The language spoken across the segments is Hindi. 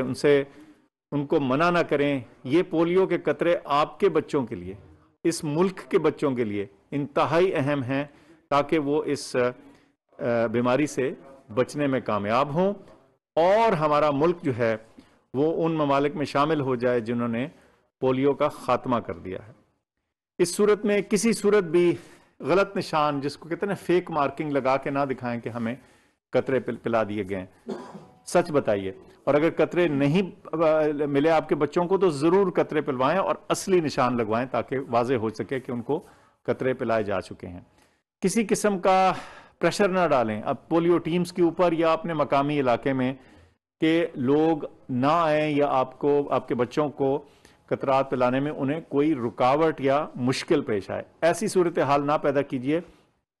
उनसे उनको मना ना करें ये पोलियो के कतरे आपके बच्चों के लिए इस मुल्क के बच्चों के लिए इंतहाई अहम हैं ताकि वो इस बीमारी से बचने में कामयाब हों और हमारा मुल्क जो है वो उन ममालिक में शामिल हो जाए जिन्होंने पोलियो का ख़ात्मा कर दिया है इस सूरत में किसी सूरत भी गलत निशान जिसको कहते हैं फेक मार्किंग लगा के ना दिखाएं कि हमें कतरे पिला दिए गए सच बताइए और अगर कतरे नहीं मिले आपके बच्चों को तो ज़रूर कतरे पिलवाएं और असली निशान लगवाएं ताकि वाजे हो सके कि उनको कतरे पिलाए जा चुके हैं किसी किस्म का प्रेशर ना डालें अब पोलियो टीम्स के ऊपर या अपने मकामी इलाके में कि लोग ना आए या आपको आपके बच्चों को कतरात पिलाने में उन्हें कोई रुकावट या मुश्किल पेश आए ऐसी सूरत हाल ना पैदा कीजिए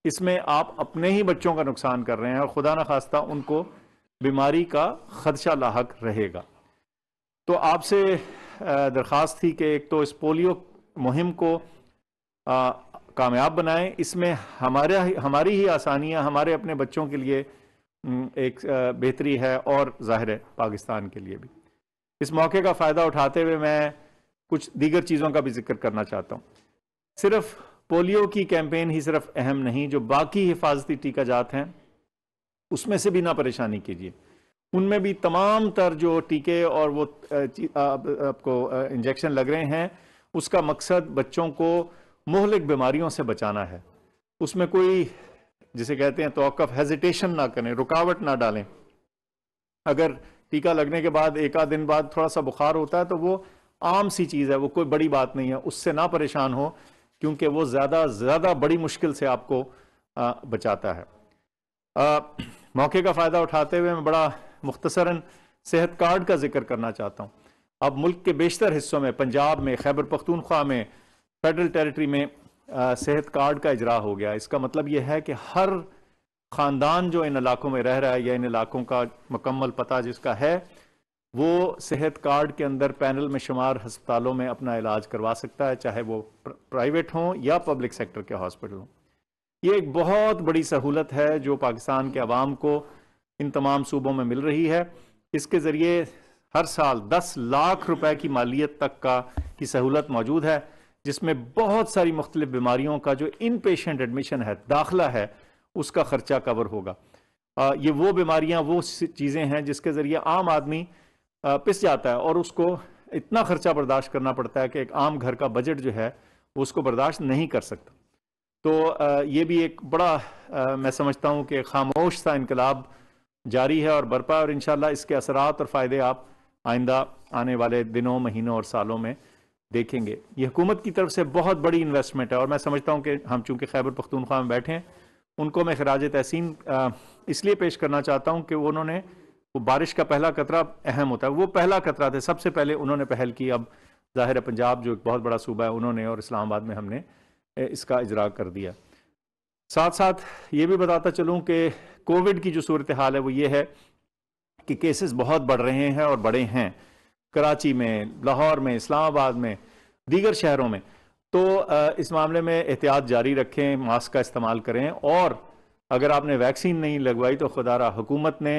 इसमें आप अपने ही बच्चों का नुकसान कर रहे हैं और खुदा न खास्ता उनको बीमारी का खदशा लाक रहेगा तो आपसे दरख्वास्त थी कि एक तो इस पोलियो मुहिम को कामयाब बनाएं इसमें हमारे हमारी ही आसानियां हमारे अपने बच्चों के लिए एक बेहतरी है और जाहिर है पाकिस्तान के लिए भी इस मौके का फ़ायदा उठाते हुए मैं कुछ दीगर चीज़ों का भी जिक्र करना चाहता हूँ सिर्फ पोलियो की कैंपेन ही सिर्फ अहम नहीं जो बाकी हिफाजती टीका जात हैं उसमें से भी ना परेशानी कीजिए उनमें भी तमाम तर जो टीके और वो आपको इंजेक्शन लग रहे हैं उसका मकसद बच्चों को मोहलिक बीमारियों से बचाना है उसमें कोई जिसे कहते हैं तो हेजिटेशन ना करें रुकावट ना डालें अगर टीका लगने के बाद एक आध दिन बाद थोड़ा सा बुखार होता है तो वो आम सी चीज़ है वो कोई बड़ी बात नहीं है उससे ना परेशान हो क्योंकि वो ज़्यादा ज़्यादा बड़ी मुश्किल से आपको आ, बचाता है आ, मौके का फ़ायदा उठाते हुए मैं बड़ा मुख्तसरन सेहत कार्ड का जिक्र करना चाहता हूँ अब मुल्क के बेशतर हिस्सों में पंजाब में खैबर पख्तूनख्वा में फेडरल टेरिटरी में आ, सेहत कार्ड का इजरा हो गया इसका मतलब यह है कि हर ख़ानदान जो इन इलाकों में रह रहा है या इन इलाकों का मकम्मल पता जिसका है वो सेहत कार्ड के अंदर पैनल में शुमार हस्पतालों में अपना इलाज करवा सकता है चाहे वो प्राइवेट हों या पब्लिक सेक्टर के हॉस्पिटल हों ये एक बहुत बड़ी सहूलत है जो पाकिस्तान के अवाम को इन तमाम सूबों में मिल रही है इसके ज़रिए हर साल 10 लाख रुपए की मालियत तक का की सहूलत मौजूद है जिसमें बहुत सारी मुख्तलि बीमारियों का जो इन पेशेंट एडमिशन है दाखिला है उसका ख़र्चा कवर होगा आ, ये वो बीमारियां वो चीज़ें हैं जिसके ज़रिए आम आदमी पिस जाता है और उसको इतना ख़र्चा बर्दाश्त करना पड़ता है कि एक आम घर का बजट जो है वो उसको बर्दाश्त नहीं कर सकता तो ये भी एक बड़ा मैं समझता हूँ कि खामोश सा इनकलाब जारी है और बरपा और इन इसके असरात और फ़ायदे आप आइंदा आने वाले दिनों महीनों और सालों में देखेंगे ये हुकूमत की तरफ से बहुत बड़ी इन्वेस्टमेंट है और मैं समझता हूँ कि हम चूँकि खैबर पख्तूनख्वा में बैठे हैं उनको मैं खराज तहसीन इसलिए पेश करना चाहता हूँ कि उन्होंने वो बारिश का पहला कतरा अहम होता है वो पहला कतरा था सबसे पहले उन्होंने पहल की अब ज़ाहिर पंजाब जो एक बहुत बड़ा सूबा है उन्होंने और इस्लामाबाद में हमने इसका इजरा कर दिया साथ साथ ये भी बताता चलूँ कि कोविड की जो सूरत हाल है वो ये है कि केसेस बहुत बढ़ रहे हैं और बड़े हैं कराची में लाहौर में इस्लामाबाद में दीगर शहरों में तो इस मामले में एहतियात जारी रखें मास्क का इस्तेमाल करें और अगर आपने वैक्सीन नहीं लगवाई तो खुदारा हुकूमत ने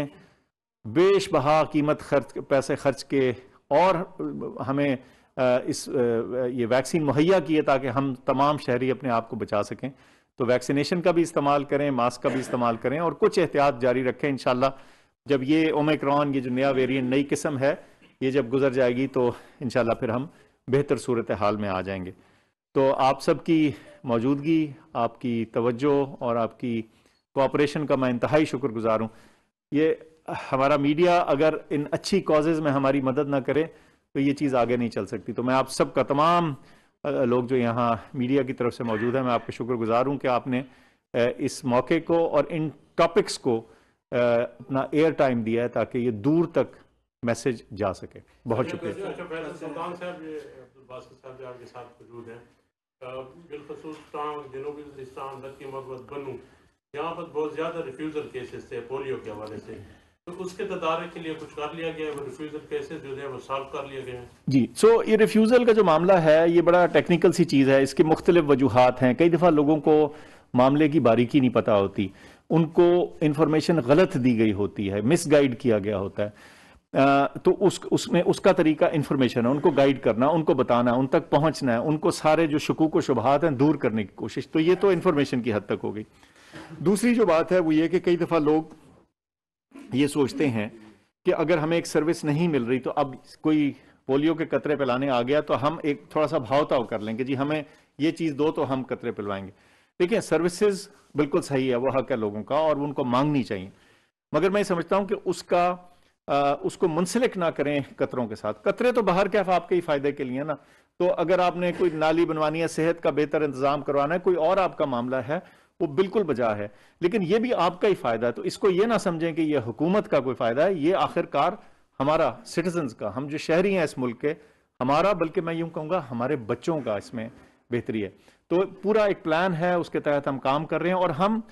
बेश बहा कीमत खर्च पैसे खर्च के और हमें इस ये वैक्सीन मुहैया की है ताकि हम तमाम शहरी अपने आप को बचा सकें तो वैक्सीनेशन का भी इस्तेमाल करें मास्क का भी इस्तेमाल करें और कुछ एहतियात जारी रखें इन जब ये ओमेक्रॉन ये जो नया वेरियंट नई किस्म है ये जब गुजर जाएगी तो इन फिर हम बेहतर सूरत हाल में आ जाएंगे तो आप सबकी मौजूदगी आपकी तवज्जो और आपकी कोऑपरेशन का मैं इंतहाई शुक्रगुजार हूँ ये हमारा मीडिया अगर इन अच्छी कॉजेज़ में हमारी मदद ना करे तो ये चीज़ आगे नहीं चल सकती तो मैं आप सबका तमाम लोग जो यहाँ मीडिया की तरफ से मौजूद है मैं आपका शुक्रगुजार हूँ कि आपने इस मौके को और इन टॉपिक्स को अपना एयर टाइम दिया है ताकि ये दूर तक मैसेज जा सके बहुत अच्छा, शुक्रिया अच्छा, बिलखसूस जनूबी यहाँ पर बहुत ज़्यादा रिफ्यूज़ल केसेस थे पोलियो के हवाले से तो है जी सो so, ये रिफ्यूजल का जो मामला है ये बड़ा टेक्निकल सी चीज़ है इसके मुख्तलिफ वजूहत हैं कई दफ़ा लोगों को मामले की बारीकी नहीं पता होती उनको इंफॉर्मेशन गलत दी गई होती है मिस गाइड किया गया होता है आ, तो उस उसमें उसका तरीका इन्फॉर्मेशन है उनको गाइड करना उनको बताना उन तक पहुंचना है उनको सारे जो शकूक व शुबहत हैं दूर करने की कोशिश तो ये तो इन्फॉर्मेशन की हद तक हो गई दूसरी जो बात है वो ये कि कई दफ़ा लोग ये सोचते हैं कि अगर हमें एक सर्विस नहीं मिल रही तो अब कोई पोलियो के कतरे पिलाने आ गया तो हम एक थोड़ा सा भावताव कर लेंगे जी हमें ये चीज़ दो तो हम कतरे पिलवाएंगे देखिए सर्विसेज बिल्कुल सही है वो हक है लोगों का और उनको मांगनी चाहिए मगर मैं समझता हूँ कि उसका आ, उसको मुंसलिक ना करें कतरों के साथ कतरे तो बाहर क्या आपके ही फायदे के लिए ना तो अगर आपने कोई नाली बनवानी है सेहत का बेहतर इंतजाम करवाना है कोई और आपका मामला है वो बिल्कुल बजा है लेकिन ये भी आपका ही फायदा है तो इसको ये ना समझें कि ये हुकूमत का कोई फायदा है ये आखिरकार हमारा सिटीजन का हम जो शहरी हैं इस मुल्क के हमारा बल्कि मैं यूं कहूंगा हमारे बच्चों का इसमें बेहतरी है तो पूरा एक प्लान है उसके तहत हम काम कर रहे हैं और हम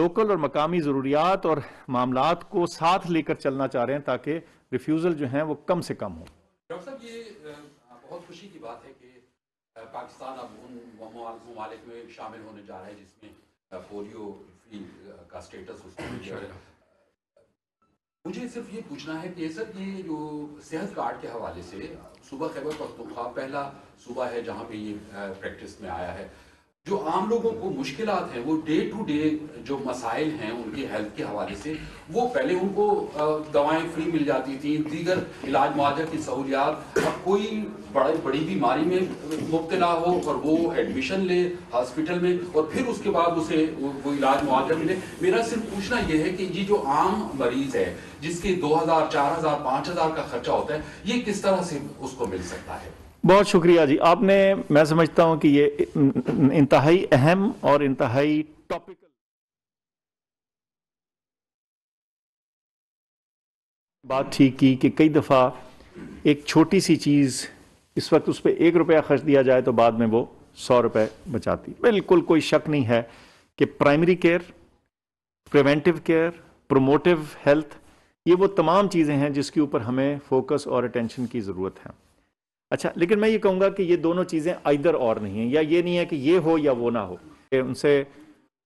लोकल और मकामी ज़रूरियात और मामला को साथ लेकर चलना चाह रहे हैं ताकि रिफ्यूज़ल जो है वो कम से कम हो डॉक्टर साहब ये बहुत खुशी की बात है कि पाकिस्तान अब उन ममालिक में शामिल होने जा रहा है जिसमें पोलियो फ्री का स्टेटस उसको मुझे सिर्फ ये पूछना है कि सर ये जो सेहत कार्ड के हवाले से सुबह खैबर पख्तुखा पहला सुबह है जहाँ पे ये प्रैक्टिस में आया है जो आम लोगों को मुश्किल हैं वो डे टू डे जो मसाइल हैं उनके हेल्थ के हवाले से वो पहले उनको दवाएं फ्री मिल जाती थी दीगर इलाज मुआजा की सहूलियात अब कोई बड़ी बड़ी बीमारी में मुबतला हो और वो एडमिशन ले हॉस्पिटल में और फिर उसके बाद उसे वो, वो इलाज मुआवजा मिले मेरा सिर्फ पूछना यह है कि ये जो आम मरीज है जिसके दो हज़ार चार हज़ार पाँच हज़ार का खर्चा होता है ये किस तरह से उसको मिल सकता है बहुत शुक्रिया जी आपने मैं समझता हूं कि ये इंतहाई अहम और इंतहाई टॉपिक बात थी कि, कि कई दफ़ा एक छोटी सी चीज़ इस वक्त उस पर एक रुपया खर्च दिया जाए तो बाद में वो सौ रुपये बचाती बिल्कुल कोई शक नहीं है कि primary care preventive care promotive health ये वो तमाम चीज़ें हैं जिसके ऊपर हमें फोकस और अटेंशन की ज़रूरत है अच्छा लेकिन मैं ये कहूँगा कि ये दोनों चीज़ें इधर और नहीं हैं या ये नहीं है कि ये हो या वो ना हो कि उनसे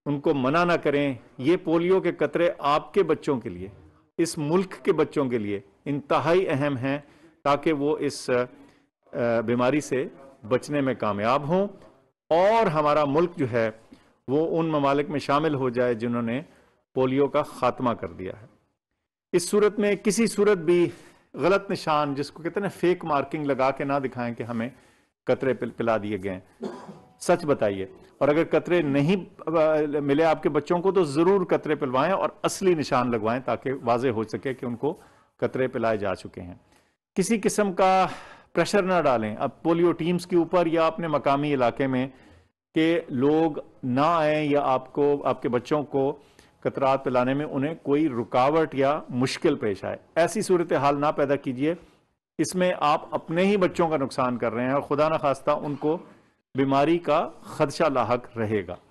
उनको मना ना करें ये पोलियो के कतरे आपके बच्चों के लिए इस मुल्क के बच्चों के लिए इंतहाई अहम हैं ताकि वो इस बीमारी से बचने में कामयाब हों और हमारा मुल्क जो है वो उन ममालिक में शामिल हो जाए जिन्होंने पोलियो का ख़ात्मा कर दिया है इस सूरत में किसी सूरत भी गलत निशान जिसको कहते हैं ना फेक मार्किंग लगा के ना दिखाएं कि हमें कतरे पिला दिए गए सच बताइए और अगर कतरे नहीं मिले आपके बच्चों को तो ज़रूर कतरे पिलवाएं और असली निशान लगवाएं ताकि वाजे हो सके कि उनको कतरे पिलाए जा चुके हैं किसी किस्म का प्रेशर ना डालें अब पोलियो टीम्स के ऊपर या अपने मकामी इलाके में कि लोग ना आए या आपको आपके बच्चों को कतरात पिलाने में उन्हें कोई रुकावट या मुश्किल पेश आए ऐसी सूरत हाल ना पैदा कीजिए इसमें आप अपने ही बच्चों का नुकसान कर रहे हैं और खुदा न खास्ता उनको बीमारी का खदशा लाक रहेगा